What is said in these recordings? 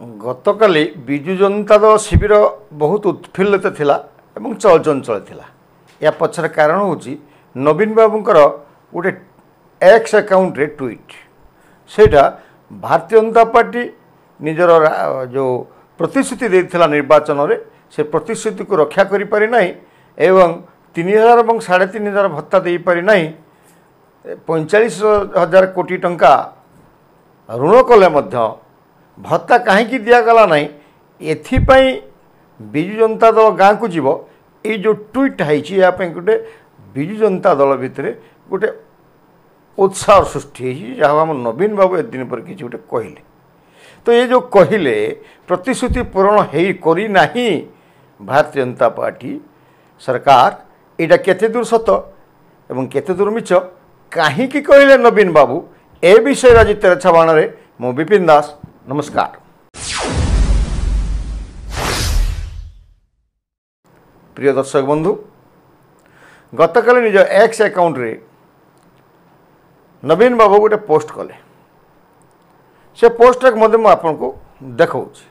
ଗତକାଲି ବିଜୁ ଜନତା ଦଳ ଶିବିର ବହୁତ ଉତ୍ଫୁଲ୍ଲିତ ଥିଲା ଏବଂ ଚଳଚଞ୍ଚଳ ଥିଲା ଏହା ପଛର କାରଣ ହେଉଛି ନବୀନ ବାବୁଙ୍କର ଗୋଟେ ଏକ୍ସ ଆକାଉଣ୍ଟରେ ଟ୍ୱିଟ୍ ସେଇଟା ଭାରତୀୟ ଜନତା ପାର୍ଟି ନିଜର ଯେଉଁ ପ୍ରତିଶ୍ରୁତି ଦେଇଥିଲା ନିର୍ବାଚନରେ ସେ ପ୍ରତିଶ୍ରୁତିକୁ ରକ୍ଷା କରିପାରିନାହିଁ ଏବଂ ତିନି ହଜାର ଏବଂ ସାଢ଼େ ତିନି ହଜାର ଭତ୍ତା ଦେଇପାରିନାହିଁ ପଇଁଚାଳିଶ ହଜାର କୋଟି ଟଙ୍କା ଋଣ କଲେ ମଧ୍ୟ ଭତ୍ତା କାହିଁକି ଦିଆଗଲା ନାହିଁ ଏଥିପାଇଁ ବିଜୁ ଜନତା ଦଳ ଗାଁକୁ ଯିବ ଏଇ ଯେଉଁ ଟ୍ୱିଟ୍ ହେଇଛି ଏହା ପାଇଁ ଗୋଟେ ବିଜୁ ଜନତା ଦଳ ଭିତରେ ଗୋଟେ ଉତ୍ସାହ ସୃଷ୍ଟି ହେଇଛି ଯାହାକୁ ଆମ ନବୀନ ବାବୁ ଏଦିନ ପରେ କିଛି ଗୋଟେ କହିଲେ ତ ଏ ଯେଉଁ କହିଲେ ପ୍ରତିଶ୍ରୁତି ପୂରଣ ହେଇ କରିନାହିଁ ଭାରତୀୟ ଜନତା ପାର୍ଟି ସରକାର ଏଇଟା କେତେ ଦୂର ସତ ଏବଂ କେତେ ଦୂର ମିଛ କାହିଁକି କହିଲେ ନବୀନ ବାବୁ ଏ ବିଷୟରେ ଆଜି ତେରଛା ବାଣରେ ମୁଁ ବିପିନ ଦାସ नमस्कार প্রিয় দর্শক বন্ধু গতকাল নিজ এক্স আকাউন্টে নবীন বাবু গোটে পোস্ট কলে সে পোস্টটাকে মধ্যে মু আপনার দেখাচ্ছি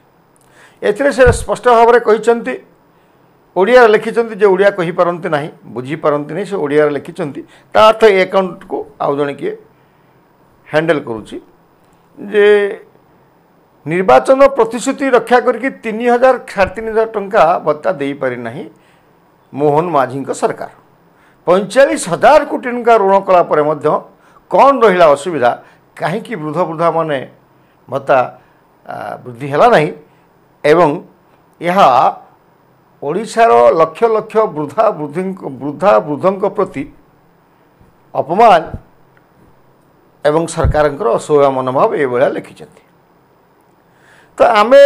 এতে সে স্পষ্ট ভাবে কিন্তু ଓଡ଼ିଆରେ ଲେଖିଛନ୍ତି ଯେ ଓଡ଼ିଆ କହିପାରନ୍ତି ନାହିଁ ବୁଝିପାରନ୍ତି ନାହିଁ ସେ ଓଡ଼ିଆରେ ଲେଖିଛନ୍ତି ତା ଅର୍ଥ ଏ ଆକାଉଣ୍ଟକୁ ଆଉ ଜଣେ କିଏ ହ୍ୟାଣ୍ଡେଲ୍ କରୁଛି ଯେ ନିର୍ବାଚନ ପ୍ରତିଶ୍ରୁତି ରକ୍ଷା କରିକି ତିନି ହଜାର ସାଢ଼େ ତିନି ହଜାର ଟଙ୍କା ଭତ୍ତା ଦେଇପାରି ନାହିଁ ମୋହନ ମାଝୀଙ୍କ ସରକାର ପଇଁଚାଳିଶ ହଜାର କୋଟି ଟଙ୍କା ଋଣ କଲା ପରେ ମଧ୍ୟ କ'ଣ ରହିଲା ଅସୁବିଧା କାହିଁକି ବୃଦ୍ଧ ବୃଦ୍ଧାମାନେ ଭତ୍ତା ବୃଦ୍ଧି ହେଲା ନାହିଁ ଏବଂ ଏହା ଓଡ଼ିଶାର ଲକ୍ଷ ଲକ୍ଷ ବୃଦ୍ଧା ବୃଦ୍ଧିଙ୍କ ବୃଦ୍ଧା ବୃଦ୍ଧଙ୍କ ପ୍ରତି ଅପମାନ ଏବଂ ସରକାରଙ୍କର ଅସହ୍ୟ ମନୋଭାବ ଏଭଳିଆ ଲେଖିଛନ୍ତି ତ ଆମେ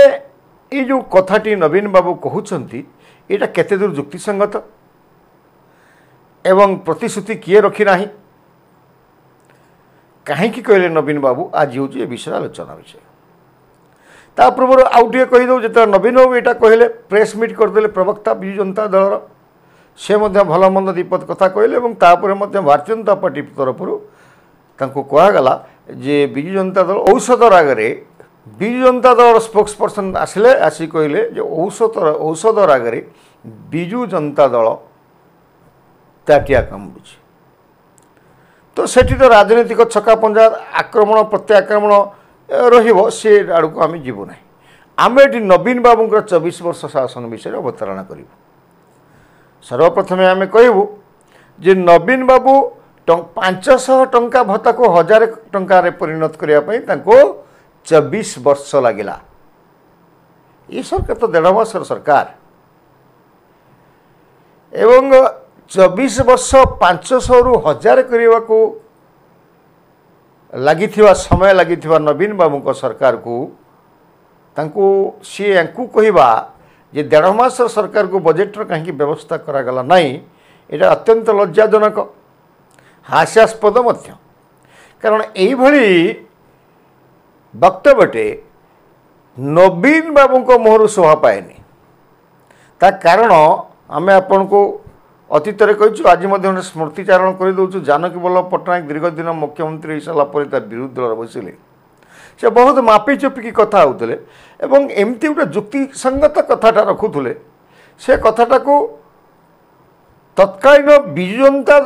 ଏଇ ଯେଉଁ କଥାଟି ନବୀନ ବାବୁ କହୁଛନ୍ତି ଏଇଟା କେତେ ଦୂର ଯୁକ୍ତିସଙ୍ଗତ ଏବଂ ପ୍ରତିଶ୍ରୁତି କିଏ ରଖିନାହିଁ କାହିଁକି କହିଲେ ନବୀନ ବାବୁ ଆଜି ହେଉଛି ଏ ବିଷୟରେ ଆଲୋଚନା ବିଷୟ ତା ପୂର୍ବରୁ ଆଉ ଟିକେ କହିଦେଉ ଯେତେବେଳେ ନବୀନ ବାବୁ ଏଇଟା କହିଲେ ପ୍ରେସ୍ ମିଟ୍ କରିଦେଲେ ପ୍ରବକ୍ତା ବିଜୁ ଜନତା ଦଳର ସେ ମଧ୍ୟ ଭଲ ମନ୍ଦ ଦ୍ୱିପଦ କଥା କହିଲେ ଏବଂ ତାପରେ ମଧ୍ୟ ଭାରତୀୟ ଜନତା ପାର୍ଟି ତରଫରୁ ତାଙ୍କୁ କୁହାଗଲା ଯେ ବିଜୁ ଜନତା ଦଳ ଔଷଧ ରାଗରେ ବିଜୁ ଜନତା ଦଳର ସ୍ପୋକ୍ସ ପର୍ସନ୍ ଆସିଲେ ଆସି କହିଲେ ଯେ ଔଷଧ ଔଷଧ ରାଗରେ ବିଜୁ ଜନତା ଦଳ ତାଟିଆ କାମୁଡ଼ୁଛି ତ ସେଠି ତ ରାଜନୈତିକ ଛକାପଞ୍ଜା ଆକ୍ରମଣ ପ୍ରତ୍ୟାକ୍ରମଣ ରହିବ ସେ ଆଡ଼କୁ ଆମେ ଯିବୁ ନାହିଁ ଆମେ ଏଠି ନବୀନ ବାବୁଙ୍କର ଚବିଶ ବର୍ଷ ଶାସନ ବିଷୟରେ ଅବତାରଣା କରିବୁ ସର୍ବପ୍ରଥମେ ଆମେ କହିବୁ ଯେ ନବୀନ ବାବୁ ପାଞ୍ଚଶହ ଟଙ୍କା ଭତ୍ତାକୁ ହଜାର ଟଙ୍କାରେ ପରିଣତ କରିବା ପାଇଁ ତାଙ୍କୁ ଚବିଶ ବର୍ଷ ଲାଗିଲା ଏ ସରକାର ତ ଦେଢ଼ ମାସର ସରକାର ଏବଂ ଚବିଶ ବର୍ଷ ପାଞ୍ଚଶହରୁ ହଜାର କରିବାକୁ ଲାଗିଥିବା ସମୟ ଲାଗିଥିବା ନବୀନ ବାବୁଙ୍କ ସରକାରକୁ ତାଙ୍କୁ ସିଏ ୟାଙ୍କୁ କହିବା ଯେ ଦେଢ଼ ମାସର ସରକାରକୁ ବଜେଟ୍ର କାହିଁକି ବ୍ୟବସ୍ଥା କରାଗଲା ନାହିଁ ଏଇଟା ଅତ୍ୟନ୍ତ ଲଜ୍ଜାଜନକ ହାସ୍ୟାସ୍ପଦ ମଧ୍ୟ କାରଣ ଏଇଭଳି ବକ୍ତବ୍ୟଟି ନବୀନ ବାବୁଙ୍କ ମୁହଁରୁ ଶୋଭା ପାଏନି ତା କାରଣ ଆମେ ଆପଣଙ୍କୁ ଅତୀତରେ କହିଛୁ ଆଜି ମଧ୍ୟ ଗୋଟେ ସ୍ମୃତିଚାରଣ କରିଦେଉଛୁ ଜାନକୀ ବଲ୍ଲଭ ପଟ୍ଟନାୟକ ଦୀର୍ଘ ଦିନ ମୁଖ୍ୟମନ୍ତ୍ରୀ ହୋଇସାରିଲା ପରେ ତା ବିରୁଦ୍ଧ ଦଳରେ ବସିଲେ ସେ ବହୁତ ମାପି ଚୁପିକି କଥା ହେଉଥିଲେ ଏବଂ ଏମିତି ଗୋଟେ ଯୁକ୍ତିସଙ୍ଗତ କଥାଟା ରଖୁଥିଲେ ସେ କଥାଟାକୁ ତତ୍କାଳୀନ ବିଜୁ ଜନତା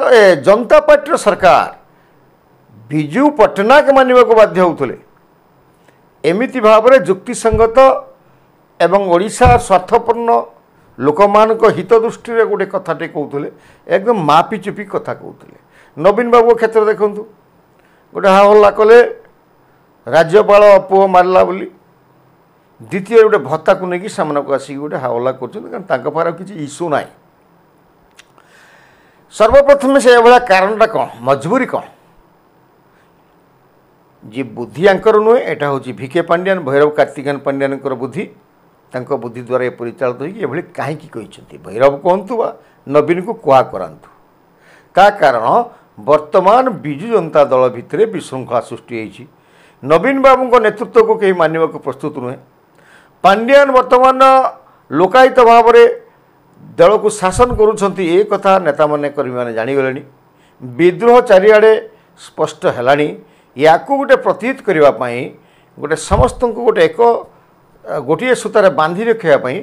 ଜନତା ପାର୍ଟିର ସରକାର ବିଜୁ ପଟ୍ଟନାୟକ ମାନିବାକୁ ବାଧ୍ୟ ହେଉଥିଲେ ଏମିତି ଭାବରେ ଯୁକ୍ତିସଙ୍ଗତ ଏବଂ ଓଡ଼ିଶା ସ୍ୱାର୍ଥପୂର୍ଣ୍ଣ ଲୋକମାନଙ୍କ ହିତ ଦୃଷ୍ଟିରେ ଗୋଟେ କଥାଟେ କହୁଥିଲେ ଏକଦମ ମାପି ଚୁପି କଥା କହୁଥିଲେ ନବୀନ ବାବୁଙ୍କ କ୍ଷେତ୍ରରେ ଦେଖନ୍ତୁ ଗୋଟେ ହାହଲ୍ଲା କଲେ ରାଜ୍ୟପାଳ ପୁଅ ମାରିଲା ବୋଲି ଦ୍ୱିତୀୟରେ ଗୋଟେ ଭତ୍ତାକୁ ନେଇକି ସେମାନଙ୍କୁ ଆସିକି ଗୋଟେ ହାହଲ୍ଲା କରୁଛନ୍ତି କାରଣ ତାଙ୍କ ପାଖରେ ଆଉ କିଛି ଇସ୍ୟୁ ନାହିଁ ସର୍ବପ୍ରଥମେ ସେ ଏଭଳିଆ କାରଣଟା କ'ଣ ମଜବୁରୀ କ'ଣ ଯିଏ ବୁଦ୍ଧି ଆଙ୍କର ନୁହେଁ ଏଇଟା ହେଉଛି ଭିକେ ପାଣ୍ଡିଆନ ଭୈରବ କାର୍ତ୍ତିକାନ ପାଣ୍ଡିଆନଙ୍କର ବୁଦ୍ଧି ତାଙ୍କ ବୁଦ୍ଧି ଦ୍ୱାରା ଏ ପରିଚାଳିତ ହୋଇକି ଏଭଳି କାହିଁକି କହିଛନ୍ତି ଭୈରବ କୁହନ୍ତୁ ବା ନବୀନକୁ କୁହା କରାନ୍ତୁ ତା କାରଣ ବର୍ତ୍ତମାନ ବିଜୁ ଜନତା ଦଳ ଭିତରେ ବିଶୃଙ୍ଖଳା ସୃଷ୍ଟି ହୋଇଛି ନବୀନ ବାବୁଙ୍କ ନେତୃତ୍ୱକୁ କେହି ମାନିବାକୁ ପ୍ରସ୍ତୁତ ନୁହେଁ ପାଣ୍ଡିଆନ ବର୍ତ୍ତମାନ ଲୋକାୟିତ ଭାବରେ ଦଳକୁ ଶାସନ କରୁଛନ୍ତି ଏ କଥା ନେତାମାନେ କର୍ମୀମାନେ ଜାଣିଗଲେଣି ବିଦ୍ରୋହ ଚାରିଆଡ଼େ ସ୍ପଷ୍ଟ ହେଲାଣି ୟାକୁ ଗୋଟେ ପ୍ରତିହିତ କରିବା ପାଇଁ ଗୋଟେ ସମସ୍ତଙ୍କୁ ଗୋଟେ ଏକ ଗୋଟିଏ ସୂତାରେ ବାନ୍ଧି ରଖିବା ପାଇଁ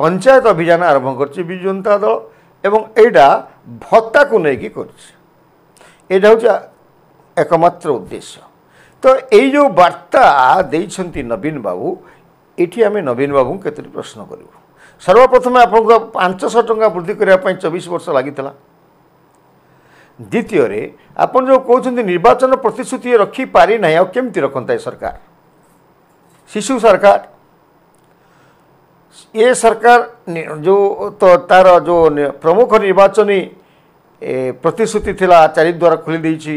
ପଞ୍ଚାୟତ ଅଭିଯାନ ଆରମ୍ଭ କରିଛି ବିଜୁ ଜନତା ଦଳ ଏବଂ ଏଇଟା ଭତ୍ତାକୁ ନେଇକି କରିଛି ଏଇଟା ହେଉଛି ଏକମାତ୍ର ଉଦ୍ଦେଶ୍ୟ ତ ଏଇ ଯେଉଁ ବାର୍ତ୍ତା ଦେଇଛନ୍ତି ନବୀନ ବାବୁ ଏଠି ଆମେ ନବୀନ ବାବୁଙ୍କୁ କେତୋଟି ପ୍ରଶ୍ନ କରିବୁ ସର୍ବପ୍ରଥମେ ଆପଣଙ୍କୁ ପାଞ୍ଚଶହ ଟଙ୍କା ବୃଦ୍ଧି କରିବା ପାଇଁ ଚବିଶ ବର୍ଷ ଲାଗିଥିଲା ଦ୍ୱିତୀୟରେ ଆପଣ ଯେଉଁ କହୁଛନ୍ତି ନିର୍ବାଚନ ପ୍ରତିଶ୍ରୁତି ରଖିପାରିନାହିଁ ଆଉ କେମିତି ରଖନ୍ତା ଏ ସରକାର ଶିଶୁ ସରକାର ଏ ସରକାର ଯେଉଁ ତ ତା'ର ଯେଉଁ ପ୍ରମୁଖ ନିର୍ବାଚନୀ ପ୍ରତିଶ୍ରୁତି ଥିଲା ଚାରିଦ୍ୱାର ଖୋଲି ଦେଇଛି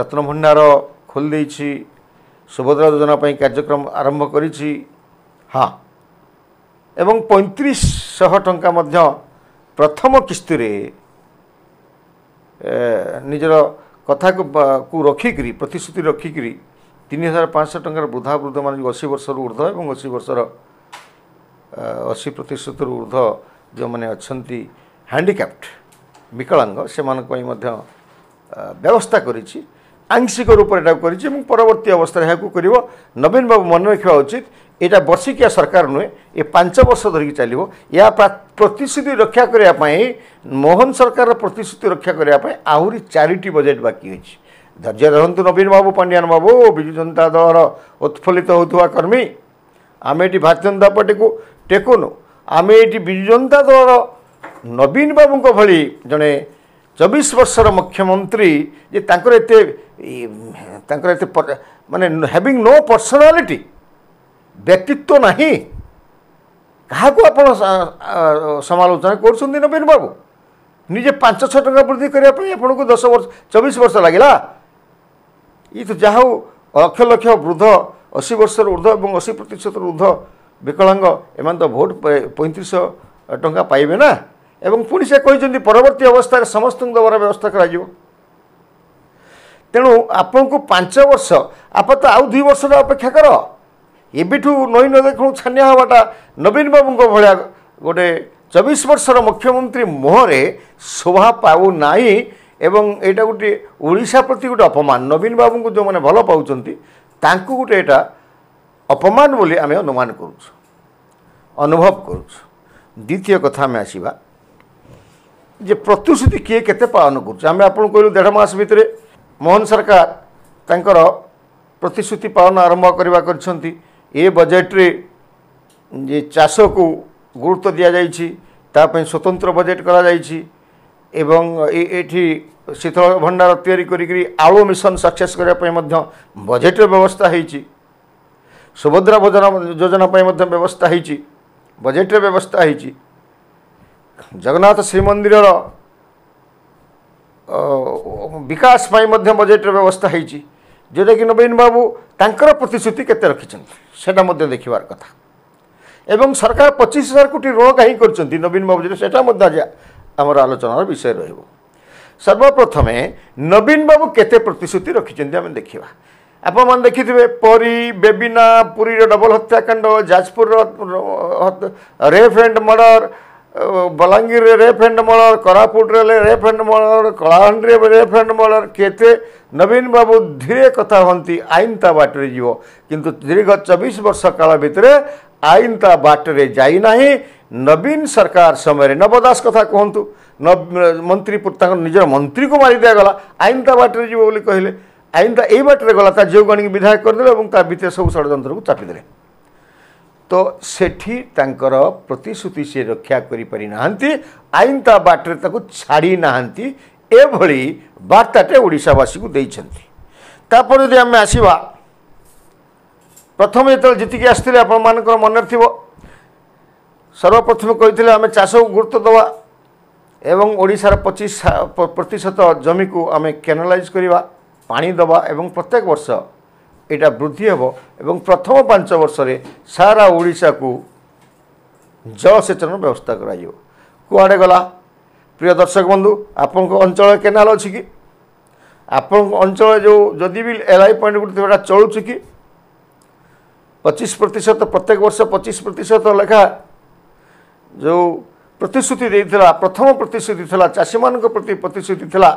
ରତ୍ନଭଣ୍ଡାର ଖୋଲି ଦେଇଛି ସୁଭଦ୍ରା ଯୋଜନା ପାଇଁ କାର୍ଯ୍ୟକ୍ରମ ଆରମ୍ଭ କରିଛି ହଁ ଏବଂ ପଇଁତିରିଶଶହ ଟଙ୍କା ମଧ୍ୟ ପ୍ରଥମ କିସ୍ତିରେ ନିଜର କଥାକୁ ରଖିକିରି ପ୍ରତିଶ୍ରୁତି ରଖିକିରି ତିନି ହଜାର ପାଞ୍ଚଶହ ଟଙ୍କାର ବୃଦ୍ଧା ବୃଦ୍ଧମାନେ ଯେଉଁ ଅଶୀ ବର୍ଷରୁ ଉର୍ଦ୍ଧ୍ୱ ଏବଂ ଅଶୀ ବର୍ଷର ଅଶୀ ପ୍ରତିଶତରୁ ଉର୍ଦ୍ଧ୍ୱ ଯେଉଁମାନେ ଅଛନ୍ତି ହ୍ୟାଣ୍ଡିକ୍ୟାପ୍ଟ ବିକଳାଙ୍ଗ ସେମାନଙ୍କ ପାଇଁ ମଧ୍ୟ ବ୍ୟବସ୍ଥା କରିଛି আংশিক রূপে এটা করেছে এবং পরবর্তী অবস্থায় এখন করব নবীন বাবু মনে রাখা উচিত এটা বর্ষিকিয়া সরকার নুহে এ পাঁচ বর্ষ ধরিকি চালিব ইয়া প্রতিশ্রুতি রক্ষা করা মোহন সরকার প্রতিশ্রুতি রক্ষা করা আহরি চারিটি বজেট বাকি হয়েছে ধৈর্য ধরতু নবীন বাবু পাণ্ডিয়ান বাবু বিজু জনতা দলর উৎফুল্লিত হওয়া কর্মী আমি এটি ভারতীয় জনতা পার্টিকে টেকুনু আমি এটি বিজু জনতা দলর নবীন বাবুঙ্ ভি জনে চবিশ বর্ষর মুখ্যমন্ত্রী যে তাঁর এতে ତାଙ୍କର ଏତେ ମାନେ ହ୍ୟାଭିଂ ନୋ ପର୍ସନାଲିଟି ବ୍ୟକ୍ତିତ୍ୱ ନାହିଁ କାହାକୁ ଆପଣ ସମାଲୋଚନା କରୁଛନ୍ତି ନବୀନ ବାବୁ ନିଜେ ପାଞ୍ଚ ଛଅ ଟଙ୍କା ବୃଦ୍ଧି କରିବା ପାଇଁ ଆପଣଙ୍କୁ ଦଶ ବର୍ଷ ଚବିଶ ବର୍ଷ ଲାଗିଲା ଇଏ ତ ଯାହା ହଉ ଲକ୍ଷ ଲକ୍ଷ ବୃଦ୍ଧ ଅଶୀ ବର୍ଷର ଉର୍ଦ୍ଧ ଏବଂ ଅଶୀ ପ୍ରତିଶତର ଉର୍ଦ୍ଧ ବିକଳାଙ୍ଗ ଏମାନେ ତ ଭୋଟ ପଇଁତିରିଶ ଟଙ୍କା ପାଇବେ ନା ଏବଂ ପୁଣି ସେ କହିଛନ୍ତି ପରବର୍ତ୍ତୀ ଅବସ୍ଥାରେ ସମସ୍ତଙ୍କୁ ଦେବାର ବ୍ୟବସ୍ଥା କରାଯିବ ତେଣୁ ଆପଣଙ୍କୁ ପାଞ୍ଚ ବର୍ଷ ଆପଣ ଆଉ ଦୁଇ ବର୍ଷର ଅପେକ୍ଷା କର ଏବେଠୁ ନଈ ନ ଦେଖୁ ଛାନିଆ ହେବାଟା ନବୀନ ବାବୁଙ୍କ ଭଳିଆ ଗୋଟେ ଚବିଶ ବର୍ଷର ମୁଖ୍ୟମନ୍ତ୍ରୀ ମୁହଁରେ ଶୋଭା ପାଉନାହିଁ ଏବଂ ଏଇଟା ଗୋଟିଏ ଓଡ଼ିଶା ପ୍ରତି ଗୋଟେ ଅପମାନ ନବୀନ ବାବୁଙ୍କୁ ଯେଉଁମାନେ ଭଲ ପାଉଛନ୍ତି ତାଙ୍କୁ ଗୋଟେ ଏଇଟା ଅପମାନ ବୋଲି ଆମେ ଅନୁମାନ କରୁଛୁ ଅନୁଭବ କରୁଛୁ ଦ୍ୱିତୀୟ କଥା ଆମେ ଆସିବା ଯେ ପ୍ରତିଶ୍ରୁତି କିଏ କେତେ ପାଳନ କରୁଛୁ ଆମେ ଆପଣଙ୍କୁ କହିଲୁ ଦେଢ଼ ମାସ ଭିତରେ ମୋହନ ସରକାର ତାଙ୍କର ପ୍ରତିଶ୍ରୁତି ପାଳନ ଆରମ୍ଭ କରିବା କରିଛନ୍ତି ଏ ବଜେଟ୍ରେ ଯେ ଚାଷକୁ ଗୁରୁତ୍ୱ ଦିଆଯାଇଛି ତା ପାଇଁ ସ୍ୱତନ୍ତ୍ର ବଜେଟ୍ କରାଯାଇଛି ଏବଂ ଏଠି ଶୀତଳ ଭଣ୍ଡାର ତିଆରି କରିକି ଆଳୁ ମିଶନ ସକ୍ସେସ୍ କରିବା ପାଇଁ ମଧ୍ୟ ବଜେଟ୍ର ବ୍ୟବସ୍ଥା ହୋଇଛି ସୁଭଦ୍ରା ଯୋଜନା ପାଇଁ ମଧ୍ୟ ବ୍ୟବସ୍ଥା ହୋଇଛି ବଜେଟ୍ରେ ବ୍ୟବସ୍ଥା ହୋଇଛି ଜଗନ୍ନାଥ ଶ୍ରୀମନ୍ଦିରର ବିକାଶ ପାଇଁ ମଧ୍ୟ ବଜେଟ୍ର ବ୍ୟବସ୍ଥା ହେଇଛି ଯେଉଁଟାକି ନବୀନ ବାବୁ ତାଙ୍କର ପ୍ରତିଶ୍ରୁତି କେତେ ରଖିଛନ୍ତି ସେଇଟା ମଧ୍ୟ ଦେଖିବାର କଥା ଏବଂ ସରକାର ପଚିଶ ହଜାର କୋଟି ଋଣ କାହିଁକି କରିଛନ୍ତି ନବୀନ ବାବୁ ଯେଉଁଟା ସେଇଟା ମଧ୍ୟ ଆଜି ଆମର ଆଲୋଚନାର ବିଷୟ ରହିବ ସର୍ବପ୍ରଥମେ ନବୀନ ବାବୁ କେତେ ପ୍ରତିଶ୍ରୁତି ରଖିଛନ୍ତି ଆମେ ଦେଖିବା ଆପଣମାନେ ଦେଖିଥିବେ ପରୀ ବେବିନା ପୁରୀର ଡବଲ ହତ୍ୟାକାଣ୍ଡ ଯାଜପୁରର ରେପ୍ ଆଣ୍ଡ ମର୍ଡ଼ର ବଲାଙ୍ଗୀରରେ ରେଫ୍ ଆଣ୍ଡ ମର୍ଡ଼ର କୋରାପୁଟରେ ରେଫ୍ ଆଣ୍ଡ ମର୍ଡ଼ର କଳାହାଣ୍ଡିରେ ରେଫ୍ ଆଣ୍ଡ ମର୍ଡ଼ର କେତେ ନବୀନ ବାବୁ ଧୀରେ କଥା ହୁଅନ୍ତି ଆଇନ ତା ବାଟରେ ଯିବ କିନ୍ତୁ ଦୀର୍ଘ ଚବିଶ ବର୍ଷ କାଳ ଭିତରେ ଆଇନ ତା ବାଟରେ ଯାଇନାହିଁ ନବୀନ ସରକାର ସମୟରେ ନବ ଦାସ କଥା କୁହନ୍ତୁ ମନ୍ତ୍ରୀ ତାଙ୍କ ନିଜର ମନ୍ତ୍ରୀକୁ ମାରି ଦିଆଗଲା ଆଇନ ତା ବାଟରେ ଯିବ ବୋଲି କହିଲେ ଆଇନ ତା ଏଇ ବାଟରେ ଗଲା ତା ଯେଉଁ ଗଣିକି ବିଧାୟକ କରିଦେଲେ ଏବଂ ତା ଭିତରେ ସବୁ ଷଡ଼ଯନ୍ତ୍ରକୁ ଚାପିଦେଲେ ତ ସେଠି ତାଙ୍କର ପ୍ରତିଶ୍ରୁତି ସେ ରକ୍ଷା କରିପାରିନାହାନ୍ତି ଆଇନ ତା ବାଟରେ ତାକୁ ଛାଡ଼ି ନାହାନ୍ତି ଏଭଳି ବାର୍ତ୍ତାଟେ ଓଡ଼ିଶାବାସୀକୁ ଦେଇଛନ୍ତି ତାପରେ ଯଦି ଆମେ ଆସିବା ପ୍ରଥମେ ଯେତେବେଳେ ଯେତିକି ଆସିଥିଲେ ଆପଣମାନଙ୍କର ମନରେ ଥିବ ସର୍ବପ୍ରଥମେ କହିଥିଲେ ଆମେ ଚାଷକୁ ଗୁରୁତ୍ୱ ଦେବା ଏବଂ ଓଡ଼ିଶାର ପଚିଶ ପ୍ରତିଶତ ଜମିକୁ ଆମେ କେନାଲାଇଜ୍ କରିବା ପାଣି ଦେବା ଏବଂ ପ୍ରତ୍ୟେକ ବର୍ଷ ଏଇଟା ବୃଦ୍ଧି ହେବ ଏବଂ ପ୍ରଥମ ପାଞ୍ଚ ବର୍ଷରେ ସାରା ଓଡ଼ିଶାକୁ ଜଳସେଚନ ବ୍ୟବସ୍ଥା କରାଯିବ କୁଆଡ଼େ ଗଲା ପ୍ରିୟ ଦର୍ଶକ ବନ୍ଧୁ ଆପଣଙ୍କ ଅଞ୍ଚଳରେ କେନାଲ ଅଛି କି ଆପଣଙ୍କ ଅଞ୍ଚଳରେ ଯେଉଁ ଯଦି ବି ଏଲ୍ ଆଇ ପଏଣ୍ଟ ଗୁଡ଼ିକ ସେଇଟା ଚଳୁଛି କି ପଚିଶ ପ୍ରତିଶତ ପ୍ରତ୍ୟେକ ବର୍ଷ ପଚିଶ ପ୍ରତିଶତ ଲେଖା ଯେଉଁ ପ୍ରତିଶ୍ରୁତି ଦେଇଥିଲା ପ୍ରଥମ ପ୍ରତିଶ୍ରୁତି ଥିଲା ଚାଷୀମାନଙ୍କ ପ୍ରତି ପ୍ରତିଶ୍ରୁତି ଥିଲା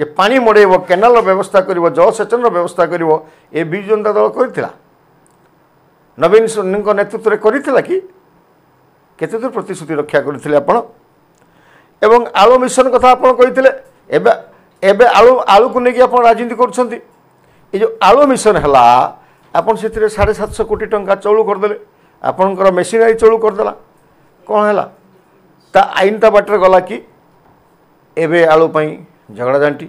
ଯେ ପାଣି ମଡ଼େଇବ କେନାଲର ବ୍ୟବସ୍ଥା କରିବ ଜଳସେଚନର ବ୍ୟବସ୍ଥା କରିବ ଏ ବିଜୁ ଜନତା ଦଳ କରିଥିଲା ନବୀନ ସୈନ୍ୟଙ୍କ ନେତୃତ୍ୱରେ କରିଥିଲା କି କେତେ ଦୂର ପ୍ରତିଶ୍ରୁତି ରକ୍ଷା କରିଥିଲେ ଆପଣ ଏବଂ ଆଳୁ ମିଶନ କଥା ଆପଣ କହିଥିଲେ ଏବେ ଏବେ ଆଳୁ ଆଳୁକୁ ନେଇକି ଆପଣ ରାଜନୀତି କରୁଛନ୍ତି ଏ ଯେଉଁ ଆଳୁ ମିଶନ ହେଲା ଆପଣ ସେଥିରେ ସାଢ଼େ ସାତଶହ କୋଟି ଟଙ୍କା ଚଳୁ କରିଦେଲେ ଆପଣଙ୍କର ମେସିନାରୀ ଚଳୁ କରିଦେଲା କ'ଣ ହେଲା ତା ଆଇନ ତା ବାଟରେ ଗଲା କି ଏବେ ଆଳୁ ପାଇଁ ଝଗଡ଼ା ଜାଣିଟି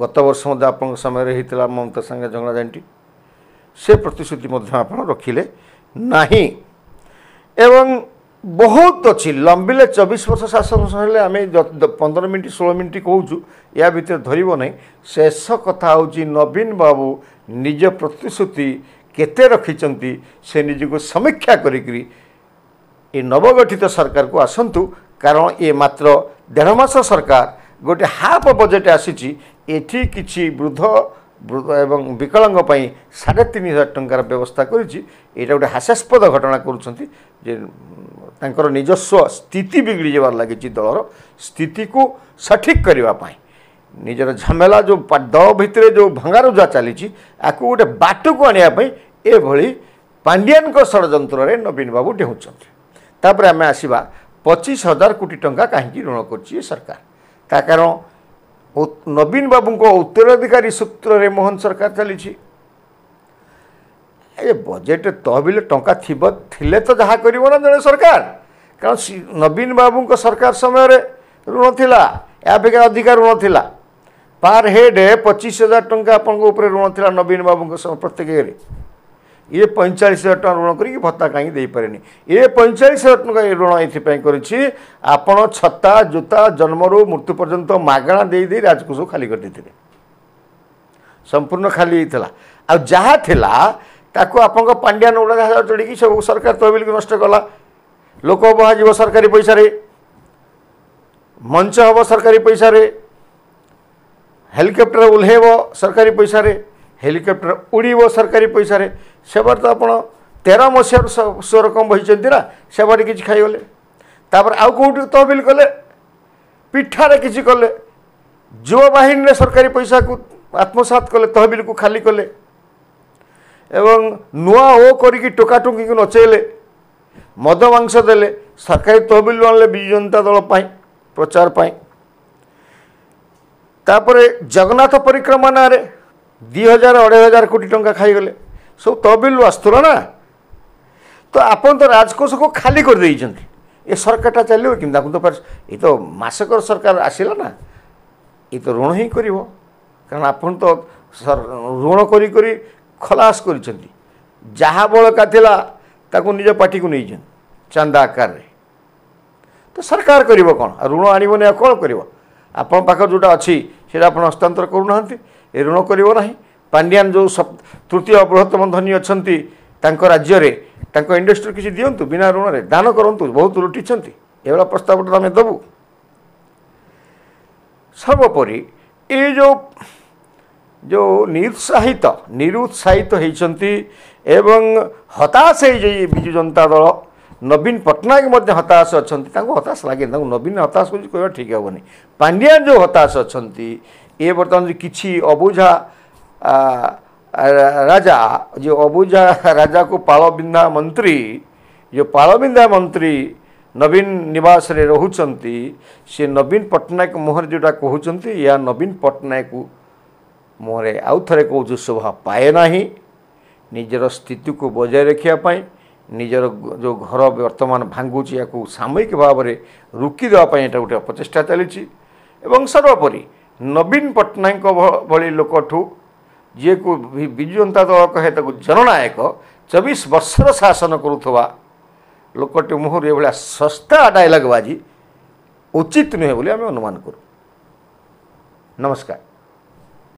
ଗତ ବର୍ଷ ମଧ୍ୟ ଆପଣଙ୍କ ସମୟରେ ହେଇଥିଲା ମମତା ସାଙ୍ଗେ ଝଗଡ଼ା ଜାଣିଟି ସେ ପ୍ରତିଶ୍ରୁତି ମଧ୍ୟ ଆପଣ ରଖିଲେ ନାହିଁ ଏବଂ ବହୁତ ଅଛି ଲମ୍ବିଲେ ଚବିଶ ବର୍ଷ ଶାସନ ହେଲେ ଆମେ ପନ୍ଦର ମିନିଟ୍ ଷୋହଳ ମିନିଟ୍ କହୁଛୁ ଏହା ଭିତରେ ଧରିବ ନାହିଁ ଶେଷ କଥା ହେଉଛି ନବୀନ ବାବୁ ନିଜ ପ୍ରତିଶ୍ରୁତି କେତେ ରଖିଛନ୍ତି ସେ ନିଜକୁ ସମୀକ୍ଷା କରିକିରି ଏ ନବଗଠିତ ସରକାରକୁ ଆସନ୍ତୁ କାରଣ ଏ ମାତ୍ର ଦେଢ଼ ମାସ ସରକାର ଗୋଟେ ହାଫ୍ ବଜେଟ୍ ଆସିଛି ଏଠି କିଛି ବୃଦ୍ଧ ଏବଂ ବିକଳାଙ୍ଗ ପାଇଁ ସାଢ଼େ ତିନି ହଜାର ଟଙ୍କାର ବ୍ୟବସ୍ଥା କରିଛି ଏଇଟା ଗୋଟେ ହାସ୍ୟାସ୍ପଦ ଘଟଣା କରୁଛନ୍ତି ଯେ ତାଙ୍କର ନିଜସ୍ୱ ସ୍ଥିତି ବିଗିଡ଼ି ଯିବାର ଲାଗିଛି ଦଳର ସ୍ଥିତିକୁ ସଠିକ୍ କରିବା ପାଇଁ ନିଜର ଝାମେଲା ଯେଉଁ ଦଳ ଭିତରେ ଯେଉଁ ଭଙ୍ଗାରୁଜା ଚାଲିଛି ଆକୁ ଗୋଟେ ବାଟକୁ ଆଣିବା ପାଇଁ ଏଭଳି ପାଣ୍ଡିଆନଙ୍କ ଷଡ଼ଯନ୍ତ୍ରରେ ନବୀନ ବାବୁ ଡେଉଁଛନ୍ତି ତାପରେ ଆମେ ଆସିବା ପଚିଶ ହଜାର କୋଟି ଟଙ୍କା କାହିଁକି ଋଣ କରିଛି ଏ ସରକାର ତା କାରଣ ନବୀନ ବାବୁଙ୍କ ଉତ୍ତରାଧିକାରୀ ସୂତ୍ରରେ ମୋହନ ସରକାର ଚାଲିଛି ଏ ବଜେଟ୍ ତହବିଲ ଟଙ୍କା ଥିବ ଥିଲେ ତ ଯାହା କରିବ ନା ଜଣେ ସରକାର କାରଣ ନବୀନ ବାବୁଙ୍କ ସରକାର ସମୟରେ ଋଣ ଥିଲା ଏହା ଅପେକ୍ଷା ଅଧିକା ଋଣ ଥିଲା ପାର୍ ହେଡ଼୍ ପଚିଶ ହଜାର ଟଙ୍କା ଆପଣଙ୍କ ଉପରେ ଋଣ ଥିଲା ନବୀନ ବାବୁଙ୍କ ପ୍ରତ୍ୟେକ ଇଏରେ ଇଏ ପଇଁଚାଳିଶ ହଜାର ଟଙ୍କା ଋଣ କରିକି ଭତ୍ତା କାହିଁକି ଦେଇପାରେନି ଏ ପଇଁଚାଳିଶ ହଜାର ଟଙ୍କା ଋଣ ଏଥିପାଇଁ କରିଛି ଆପଣ ଛତା ଜୋତା ଜନ୍ମରୁ ମୃତ୍ୟୁ ପର୍ଯ୍ୟନ୍ତ ମାଗଣା ଦେଇଦେଇ ରାଜକୋଷକୁ ଖାଲି କରିଦେଇଥିଲେ ସମ୍ପୂର୍ଣ୍ଣ ଖାଲି ହେଇଥିଲା ଆଉ ଯାହା ଥିଲା ତାକୁ ଆପଣଙ୍କ ପାଣ୍ଡିଆନ ଉଡ଼ାଜାହାଜ ଚଢ଼ିକି ସବୁ ସରକାର ତହବିଲକୁ ନଷ୍ଟ କଲା ଲୋକ ବହାଯିବ ସରକାରୀ ପଇସାରେ ମଞ୍ଚ ହେବ ସରକାରୀ ପଇସାରେ ହେଲିକପ୍ଟର ଓହ୍ଲାଇବ ସରକାରୀ ପଇସାରେ ହେଲିକପ୍ଟର ଉଡ଼ିବ ସରକାରୀ ପଇସାରେ ସେ ବର୍ଷ ଆପଣ ତେର ମସିହାରୁ ସରକମ୍ ବହିଛନ୍ତି ନା ସେ ବାଟେ କିଛି ଖାଇଗଲେ ତାପରେ ଆଉ କେଉଁଠି ତହବିଲ କଲେ ପିଠାରେ କିଛି କଲେ ଯୁବବାହିନୀରେ ସରକାରୀ ପଇସାକୁ ଆତ୍ମସାତ କଲେ ତହବିଲକୁ ଖାଲି କଲେ ଏବଂ ନୂଆ ଓ କରିକି ଟୋକାଟୁଙ୍କିକୁ ନଚେଇଲେ ମଦ ମାଂସ ଦେଲେ ସରକାରୀ ତହବିଲ ଆଣିଲେ ବିଜୁ ଜନତା ଦଳ ପାଇଁ ପ୍ରଚାର ପାଇଁ ତାପରେ ଜଗନ୍ନାଥ ପରିକ୍ରମା ନାଁରେ ଦୁଇ ହଜାର ଅଢ଼େଇ ହଜାର କୋଟି ଟଙ୍କା ଖାଇଗଲେ ସବୁ ତହବିଲରୁ ଆସୁଥିଲା ନା ତ ଆପଣ ତ ରାଜକୋଷକୁ ଖାଲି କରିଦେଇଛନ୍ତି ଏ ସରକାରଟା ଚାଲିବ କେମିତି ତାଙ୍କୁ ତ ଏ ତ ମାସକର ସରକାର ଆସିଲା ନା ଏ ତ ଋଣ ହିଁ କରିବ କାରଣ ଆପଣ ତ ଋଣ କରି କରି ଖଲାସ କରିଛନ୍ତି ଯାହା ବଳକା ଥିଲା ତାକୁ ନିଜ ପାର୍ଟିକୁ ନେଇଛନ୍ତି ଚାନ୍ଦା ଆକାରରେ ତ ସରକାର କରିବ କ'ଣ ଋଣ ଆଣିବନି ଆଉ କ'ଣ କରିବ ଆପଣଙ୍କ ପାଖରେ ଯେଉଁଟା ଅଛି ସେଇଟା ଆପଣ ହସ୍ତାନ୍ତର କରୁନାହାନ୍ତି ଏ ଋଣ କରିବ ନାହିଁ ପାଣ୍ଡିଆନ୍ ଯେଉଁ ତୃତୀୟ ବୃହତ୍ତମ ଧନୀ ଅଛନ୍ତି ତାଙ୍କ ରାଜ୍ୟରେ ତାଙ୍କ ଇଣ୍ଡଷ୍ଟ୍ରି କିଛି ଦିଅନ୍ତୁ ବିନା ଋଣରେ ଦାନ କରନ୍ତୁ ବହୁତ ଲୁଟିଛନ୍ତି ଏଭଳିଆ ପ୍ରସ୍ତାବଟା ଆମେ ଦେବୁ ସର୍ବୋପରି ଏ ଯେଉଁ ଯେଉଁ ନିରୁତ୍ସାହିତ ନିରୁତ୍ସାହିତ ହୋଇଛନ୍ତି ଏବଂ ହତାଶ ହେଇଯାଇ ବିଜୁ ଜନତା ଦଳ ନବୀନ ପଟ୍ଟନାୟକ ମଧ୍ୟ ହତାଶ ଅଛନ୍ତି ତାଙ୍କୁ ହତାଶ ଲାଗେନି ତାଙ୍କୁ ନବୀନ ହତାଶ ବୋଲି କହିବା ଠିକ୍ ହେବନି ପାଣ୍ଡିଆନ ଯେଉଁ ହତାଶ ଅଛନ୍ତି ଏ ବର୍ତ୍ତମାନ କିଛି ଅବୁଝା ରାଜା ଯେଉଁ ଅବୁଝା ରାଜାକୁ ପାଳବିନ୍ଧା ମନ୍ତ୍ରୀ ଯେଉଁ ପାଳବିନ୍ଧା ମନ୍ତ୍ରୀ ନବୀନ ନିବାସରେ ରହୁଛନ୍ତି ସେ ନବୀନ ପଟ୍ଟନାୟକ ମୁହଁରେ ଯେଉଁଟା କହୁଛନ୍ତି ଏହା ନବୀନ ପଟ୍ଟନାୟକ ମୁହଁରେ ଆଉ ଥରେ କହୁଛୁ ଶୋଭା ପାଏ ନାହିଁ ନିଜର ସ୍ଥିତିକୁ ବଜାୟ ରଖିବା ପାଇଁ ନିଜର ଯେଉଁ ଘର ବର୍ତ୍ତମାନ ଭାଙ୍ଗୁଛି ୟାକୁ ସାମୟିକ ଭାବରେ ରୋକିଦେବା ପାଇଁ ଏଇଟା ଗୋଟେ ଅପଚେଷ୍ଟା ଚାଲିଛି ଏବଂ ସର୍ବୋପରି ନବୀନ ପଟ୍ଟନାୟକଙ୍କ ଭଳି ଲୋକଠୁ ଯିଏକୁ ବିଜୁ ଜନତା ଦଳ କହେ ତାକୁ ଜନନାୟକ ଚବିଶ ବର୍ଷର ଶାସନ କରୁଥିବା ଲୋକଟି ମୁହଁରୁ ଏଭଳିଆ ଶସ୍ତା ଡାଇଲଗ୍ ବାଜି ଉଚିତ ନୁହେଁ ବୋଲି ଆମେ ଅନୁମାନ କରୁ ନମସ୍କାର